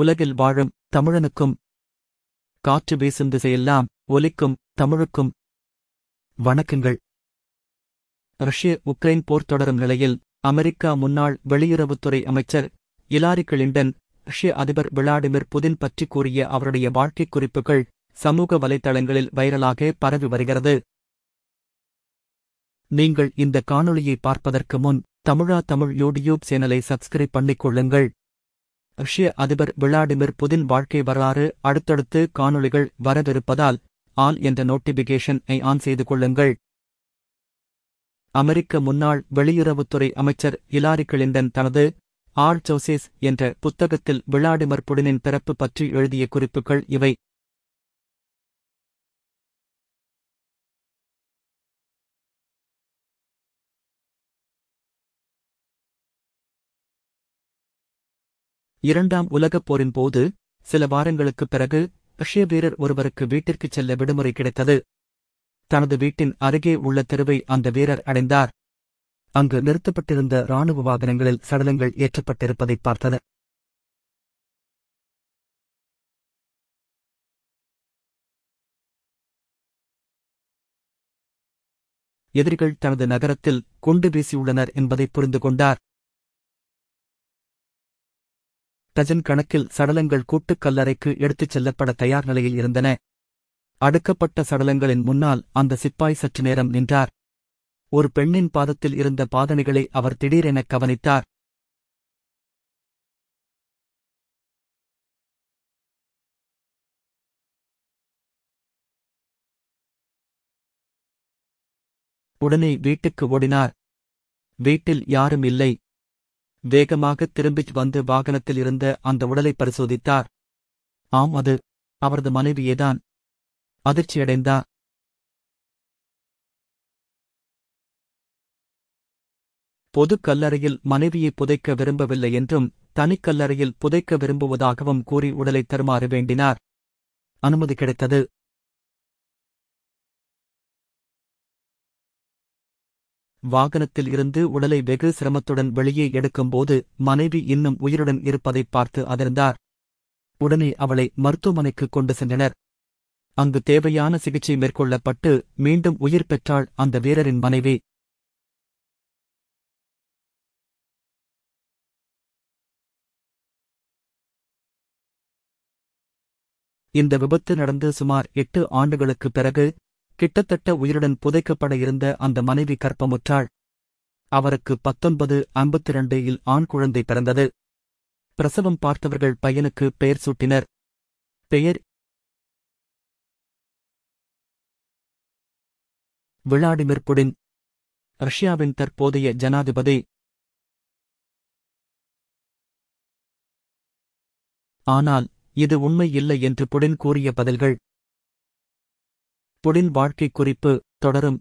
உலகில் வாழும் தமிழனுக்கும் காற்று வீசும் திசையெல்லாம் ஒலிக்கும் தமிழுக்கும் வணக்கங்கள் ரஷ்ய உக்ரைன் போர் தொடரும் நிலையில் அமெரிக்கா முன்னாள் வெளியுறவுத்துறை அமைச்சர் இலாரி கிளிண்டன் ரஷ்ய அதிபர் விளாடிமிர் புதின் பற்றி கூறிய அவருடைய வாழ்க்கை குறிப்புகள் சமூக வலைதளங்களில் வைரலாக பரவி வருகிறது நீங்கள் இந்த காணொளியை பார்ப்பதற்கு முன் தமிழா தமிழ் யூடியூப் சேனலை சப்ஸ்கிரைப் பண்ணிக் கொள்ளுங்கள் ரஷ்ய அதிபர் விளாடிமிர் புதின் வாழ்க்கை வரலாறு அடுத்தடுத்து காணொளிகள் வரவிருப்பதால் ஆல் என்ற நோட்டிபிகேஷன் ஐ ஆன் செய்து கொள்ளுங்கள் அமெரிக்க முன்னாள் வெளியுறவுத்துறை அமைச்சர் இலாரி கிளிண்டன் தனது ஆல் ஜோசேஸ் என்ற புத்தகத்தில் விளாடிமர் புடினின் பிறப்பு பற்றி எழுதிய குறிப்புகள் இவை இரண்டாம் உலகப் போரின் போது சில வாரங்களுக்குப் பிறகு ரஷ்ய வீரர் ஒருவருக்கு வீட்டிற்குச் செல்ல விடுமுறை கிடைத்தது தனது வீட்டின் அருகே உள்ள தெருவை அந்த வீரர் அடைந்தார் அங்கு நிறுத்தப்பட்டிருந்த ராணுவ வாகனங்களில் சடலங்கள் ஏற்றப்பட்டிருப்பதை பார்த்தது எதிரிகள் தனது நகரத்தில் குண்டு வீசியுள்ளனர் என்பதை புரிந்து கொண்டார் டஜன் கணக்கில் சடலங்கள் கூட்டுக் கல்லறைக்கு எடுத்துச் செல்லப்பட தயார் நிலையில் இருந்தன அடுக்கப்பட்ட சடலங்களின் முன்னால் அந்த சிப்பாய் சற்று நேரம் நின்றார் ஒரு பெண்ணின் பாதத்தில் இருந்த பாதணிகளை அவர் திடீரெனக் கவனித்தார் உடனே வீட்டுக்கு ஓடினார் வீட்டில் யாரும் இல்லை வேகமாக திரும்பி வந்து வாகனத்தில் இருந்த அந்த உடலை பரிசோதித்தார் ஆம் அது அவரது மனைவியேதான் அதிர்ச்சியடைந்தார் பொது கல்லறையில் மனைவியை புதைக்க விரும்பவில்லை என்றும் தனிக்கல்லறையில் புதைக்க விரும்புவதாகவும் கூறி உடலை தருமாறு வேண்டினார் அனுமதி கிடைத்தது வாகனத்தில் இருந்து உடலை வெகு சிரமத்துடன் வெளியே எடுக்கும்போது மனைவி இன்னும் உயிருடன் இருப்பதை பார்த்து அதிர்ந்தார் உடனே அவளை மருத்துவமனைக்கு கொண்டு சென்றனர் அங்கு தேவையான சிகிச்சை மேற்கொள்ளப்பட்டு மீண்டும் உயிர் பெற்றாள் அந்த வீரரின் மனைவி இந்த விபத்து நடந்து சுமார் எட்டு ஆண்டுகளுக்குப் பிறகு கிட்டத்தட்ட உயிருடன் புதைக்கப்பட இருந்த அந்த மனைவி கற்பமுற்றாள் அவருக்கு பத்தொன்பது ஐம்பத்தி ரெண்டில் ஆண் குழந்தை பிறந்தது பிரசவம் பார்த்தவர்கள் பையனுக்கு பெயர் சூட்டினர் பெயர் விளாடிமிர் புடின் ரஷ்யாவின் தற்போதைய ஜனாதிபதி ஆனால் இது உண்மை இல்லை என்று புடின் கூறிய பதில்கள் தொழில் வாழ்க்கை குறிப்பு தொடரும்